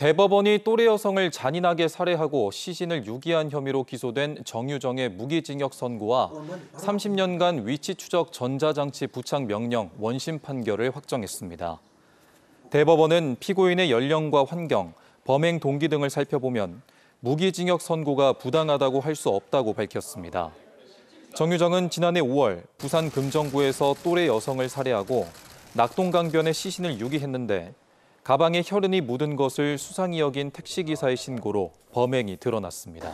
대법원이 또래 여성을 잔인하게 살해하고 시신을 유기한 혐의로 기소된 정유정의 무기징역 선고와 30년간 위치 추적 전자장치 부착 명령 원심 판결을 확정했습니다. 대법원은 피고인의 연령과 환경, 범행 동기 등을 살펴보면 무기징역 선고가 부당하다고 할 수 없다고 밝혔습니다. 정유정은 지난해 5월 부산 금정구에서 또래 여성을 살해하고 낙동강변에 시신을 유기했는데 가방에 혈흔이 묻은 것을 수상히 여긴 택시기사의 신고로 범행이 드러났습니다.